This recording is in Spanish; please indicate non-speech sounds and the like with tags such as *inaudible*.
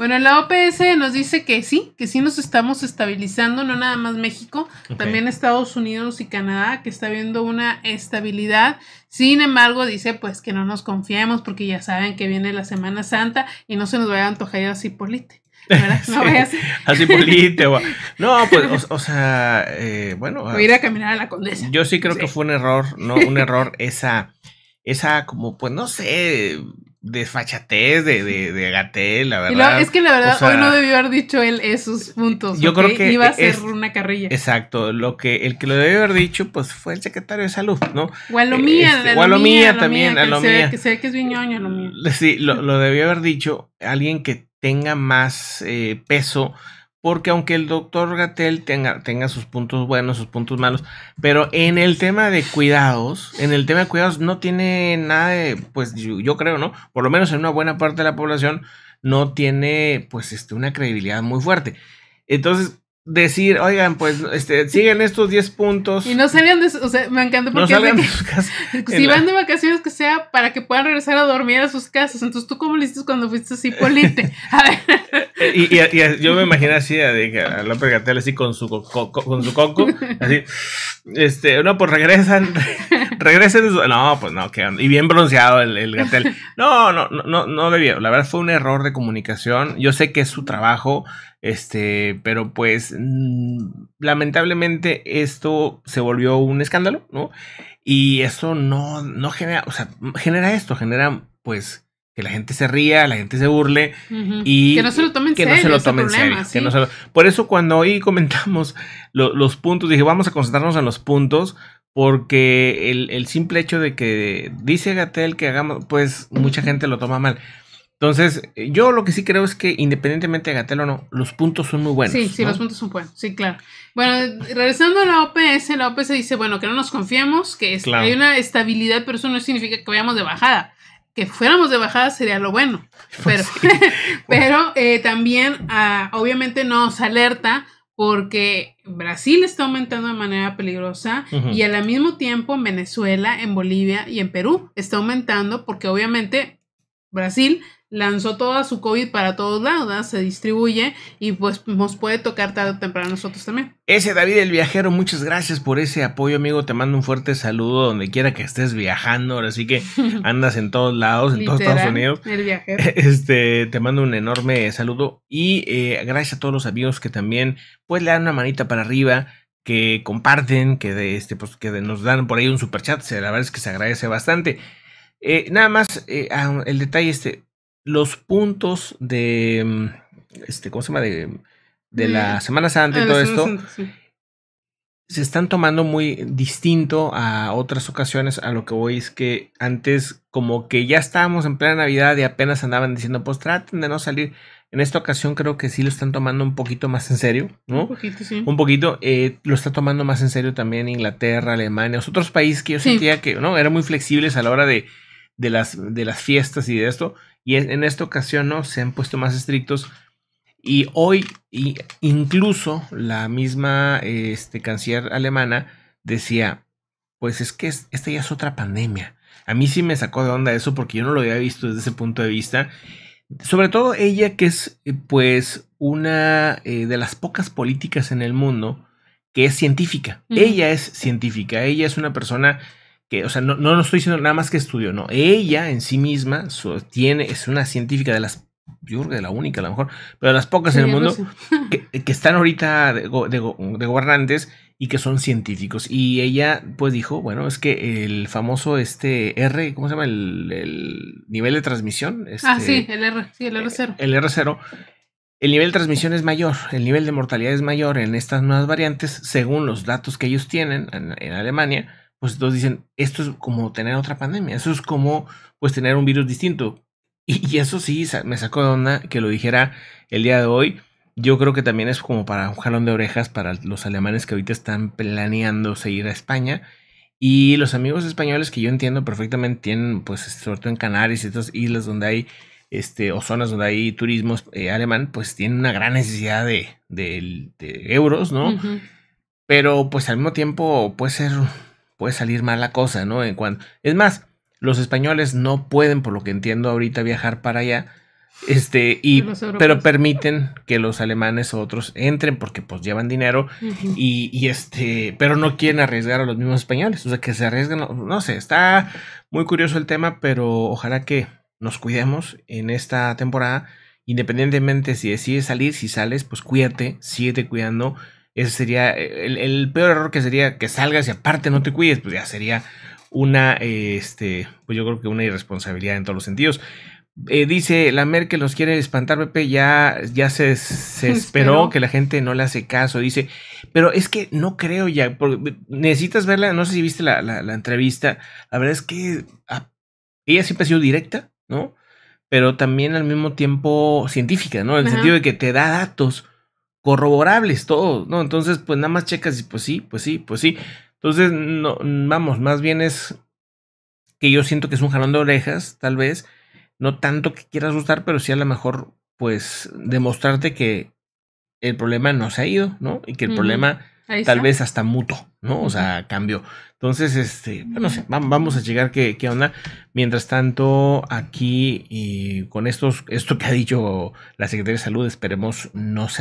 Bueno, la OPS nos dice que sí, que sí nos estamos estabilizando, no nada más México, también Estados Unidos y Canadá, que está viendo una estabilidad. Sin embargo, dice pues que no nos confiemos porque ya saben que viene la Semana Santa y no se nos vaya a antojar así polite. ¿verdad? *laughs* No Así polite, No, pues, *laughs* o, sea, eh, bueno. a ir a ah, caminar a la condesa. Yo sí creo que fue un error, ¿no? Un error esa, esa como, pues no sé, desfachatez de, de, de Gatel, la verdad. es que la verdad, hoy no debió haber dicho él esos puntos. Yo creo que. Iba a ser una carrilla. Exacto. Lo que, el que lo debió haber dicho, pues fue el secretario de salud, ¿no? Gualomía, este, también. a lo que sé que es viñoño, mío. Sí, lo, lo debió haber dicho alguien que tenga más eh, peso porque aunque el doctor Gatel tenga, sus puntos buenos, sus puntos malos, pero en el tema de cuidados, en el tema de cuidados no tiene nada de, pues yo, yo, creo, ¿no? Por lo menos en una buena parte de la población no tiene, pues, este, una credibilidad muy fuerte. Entonces, decir, oigan, pues este, siguen estos 10 puntos. Y no salgan de o sea, me encanta porque *laughs* si van de vacaciones que sea para que puedan regresar a dormir a sus casas. Entonces, ¿tú cómo lo hiciste cuando fuiste así polite? *laughs* A ver. Eh, y, yo me imagino así a, a López Gatel así con su coco, con su coco, *laughs* así. Este, no, pues regresan regresen. No, pues no, Y bien bronceado el, Gatel. *laughs* No, no, no, no, no debió. La verdad fue un error de comunicación. Yo sé que es su trabajo, este, pero pues mm, lamentablemente esto se volvió un escándalo, ¿no? Y eso no, no genera, o sea, genera esto, genera pues que la gente se ría, la gente se burle y que no se lo tomen que no se lo tomen serio, que no Por eso cuando hoy comentamos los puntos, dije, vamos a concentrarnos en los puntos porque el, simple hecho de que dice Gatel que hagamos, pues mucha gente lo toma mal. Entonces, yo lo que sí creo es que independientemente de Gatel o no, los puntos son muy buenos. Sí, sí, los puntos son buenos, sí, claro. Bueno, regresando a la OPS, la OPS dice, bueno, que no nos confiemos, que hay una estabilidad, pero eso no significa que vayamos de bajada. Que fuéramos de bajada sería lo bueno. *laughs* Pues pero, *laughs* eh, también, ah, obviamente, nos alerta porque Brasil está aumentando de manera peligrosa y al mismo tiempo en Venezuela, en Bolivia y en Perú está aumentando porque obviamente Brasil lanzó toda su COVID para todos lados, se distribuye y pues nos puede tocar tarde o temprano a nosotros también. Ese David el Viajero, muchas gracias por ese apoyo, amigo. Te mando un fuerte saludo donde quiera que estés viajando. Ahora sí que *laughs* andas en todos lados, en todos Estados Unidos. El viajero. *laughs* Este, te mando un enorme saludo y eh, gracias a todos los amigos que también pues le dan una manita para arriba que comparten, que, este, pues, que nos dan por ahí un super chat, la verdad es que se agradece bastante. Eh, nada más, eh, el detalle este, los puntos de, mm, este, ¿cómo se llama? De, de la Semana Santa y todo esto, se están tomando muy distinto a otras ocasiones. A lo que voy es que antes, como que ya estábamos en plena Navidad y apenas andaban diciendo, pues traten de no salir. En esta ocasión creo que sí lo están tomando un poquito más en serio, ¿no? Un poquito, sí. Un poquito. Eh, lo está tomando más en serio también Inglaterra, Alemania, otros países que yo sentía que, ¿no? Eran muy flexibles a la hora de, las, de las fiestas y de esto y en esta ocasión no se han puesto más estrictos y hoy y incluso la misma este, canciller alemana decía, pues es que esta ya es otra pandemia. A mí sí me sacó de onda eso porque yo no lo había visto desde ese punto de vista. Sobre todo ella que es eh, pues una eh, de las pocas políticas en el mundo que es científica. Ella es científica, ella es una persona o sea, no, no, estoy diciendo nada más que estudio, no. Ella en sí misma sostiene, es una científica de las, yo de la única a lo mejor, pero de las pocas en el mundo que, están ahorita de, gobernantes y que son científicos. Y ella, pues dijo, bueno, es que el famoso este R, ¿cómo se llama? El, nivel de transmisión. Este, ah, sí, el R, sí, el R0. El R0. El nivel de transmisión es mayor, el nivel de mortalidad es mayor en estas nuevas variantes, según los datos que ellos tienen en Alemania pues todos dicen, esto es como tener otra pandemia, eso es como pues tener un virus distinto. Y, eso sí, me sacó de onda que lo dijera el día de hoy. Yo creo que también es como para un jalón de orejas para los alemanes que ahorita están planeando seguir a España. Y los amigos españoles que yo entiendo perfectamente tienen, pues, sobre todo en Canarias y estas islas donde hay, este, o zonas donde hay turismo eh, alemán, pues tienen una gran necesidad de, euros, ¿no? Pero, pues, al mismo tiempo puede ser puede salir mal la cosa, ¿no? En Es más, los españoles no pueden, por lo que entiendo ahorita, viajar para allá. Este, y, pero permiten que los alemanes o otros entren porque pues llevan dinero y, este, pero no quieren arriesgar a los mismos españoles, o sea que se arriesgan, no, sé, está muy curioso el tema, pero ojalá que nos cuidemos en esta temporada, independientemente si decides salir, si sales, pues cuídate, síguete cuidando, ese sería eh, el, peor error que sería que salgas y aparte no te cuides, pues ya sería una, eh, este, pues yo creo que una irresponsabilidad en todos los sentidos. Eh, dice, la que los quiere espantar, Pepe, ya, ya se, *laughs* esperó, que la gente no le hace caso, dice, pero es que no creo ya, porque necesitas verla, no sé si viste la, entrevista, la verdad es que ah, ella siempre ha sido directa, ¿no? Pero también al mismo tiempo científica, ¿no? En el sentido de que te da datos corroborables todos, ¿no? Entonces, pues nada más checas y pues sí, pues sí, pues sí. Entonces, no, vamos, más bien es que yo siento que es un jalón de orejas, tal vez, no tanto que quieras gustar, pero sí a lo mejor, pues, demostrarte que el problema no se ha ido, ¿no? Y que el problema tal vez hasta mutuo, ¿no? O sea, cambió. Entonces, este, pues, no sé, vamos a llegar qué, qué onda. Mientras tanto, aquí y con estos, esto que ha dicho la Secretaría de Salud, esperemos no sea